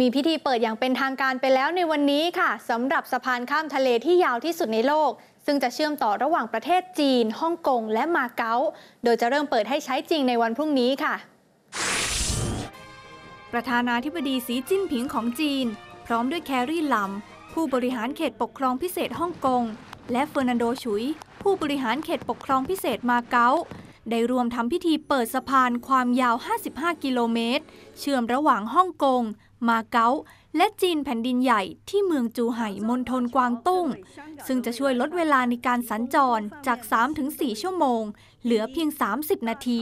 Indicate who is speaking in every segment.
Speaker 1: มีพิธีเปิดอย่างเป็นทางการไปแล้วในวันนี้ค่ะสำหรับสะพานข้ามทะเลที่ยาวที่สุดในโลก ซึ่งจะเชื่อมต่อระหว่างประเทศจีนฮ่องกงและมาเก๊าโดยจะเริ่มเปิดให้ใช้จริงในวันพรุ่งนี้ค่ะ ประธานาธิบดีสีจิ้นผิงของจีน พร้อมด้วยแครี่ลำ ผู้บริหารเขตปกครองพิเศษฮ่องกง และเฟอร์นันโดฉุยผู้บริหารเขตปกครองพิเศษมาเก๊าได้รวมทำพิธีเปิดสะพานความยาว 55 กิโลเมตร เชื่อมระหว่างฮ่องกง มาเก๊า และจีนแผ่นดินใหญ่ที่เมืองจูไห่ มณฑลกวางตุ้ง ซึ่งจะช่วยลดเวลาในการสัญจรจาก 3-4 ชั่วโมง เหลือเพียง 30 นาที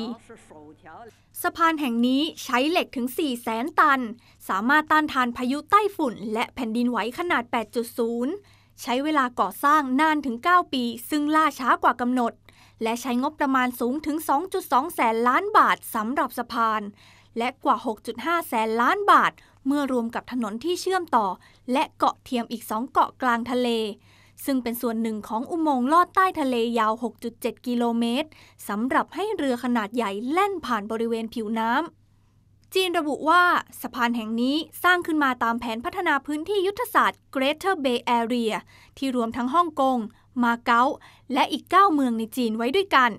Speaker 1: สะพานแห่งนี้ใช้เหล็กถึง4แสนตัน สามารถต้านทานพายุใต้ฝุ่นและแผ่นดินไหวขนาด 8.0 ใช้เวลาก่อสร้างนานถึง 9 ปี ซึ่งล่าช้ากว่ากำหนดและใช้งบประมาณสูงถึง 2.2 แสนล้านบาทสำหรับสะพาน และกว่า 6.5 แสนล้านบาท เมื่อรวมกับถนนที่เชื่อมต่อ และเกาะเทียมอีก 2 เกาะกลางทะเล ซึ่งเป็นส่วนหนึ่งของอุโมงค์ลอดใต้ทะเลยาว 6.7 กิโลเมตรสำหรับให้เรือขนาดใหญ่แล่นผ่านบริเวณผิวน้ำจีนระบุว่าสะพานแห่งนี้สร้างขึ้นมาตามแผนพัฒนาพื้นที่ยุทธศาสตร์ Greater Bay Area ที่รวมทั้งฮ่องกง มาเก๊า และอีก 9 เมืองในจีนไว้ด้วยกัน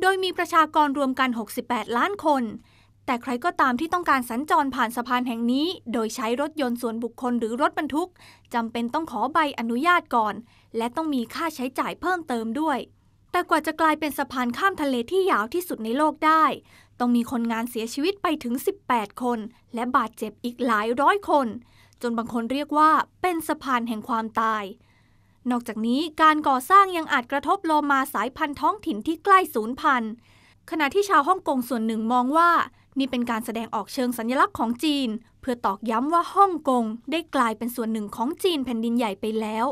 Speaker 1: โดยมีประชากรรวมกัน 68 ล้านคน แต่ใครก็ตามที่ต้องการสัญจรผ่านสะพานแห่งนี้ โดยใช้รถยนต์ส่วนบุคคลหรือรถบรรทุก จำเป็นต้องขอใบอนุญาตก่อน และต้องมีค่าใช้จ่ายเพิ่มเติมด้วยแต่กว่าจะกลายเป็นสะพานข้ามทะเลที่ยาวที่สุดในโลกได้ ต้องมีคนงานเสียชีวิตไปถึง 18 คน และบาดเจ็บอีกหลายร้อยคน จนบางคนเรียกว่าเป็นสะพานแห่งความตาย นอกจากนี้การก่อสร้างยังอาจกระทบโลมาสายพันธุ์ท้องถิ่นที่ใกล้ศูนย์พันธุ์ ขณะที่ชาวฮ่องกงส่วนหนึ่งมองว่า นี่เป็นการแสดงออกเชิงสัญลักษณ์ของจีน เพื่อตอกย้ำว่าฮ่องกงได้กลายเป็นส่วนหนึ่งของจีนแผ่นดินใหญ่ไปแล้ว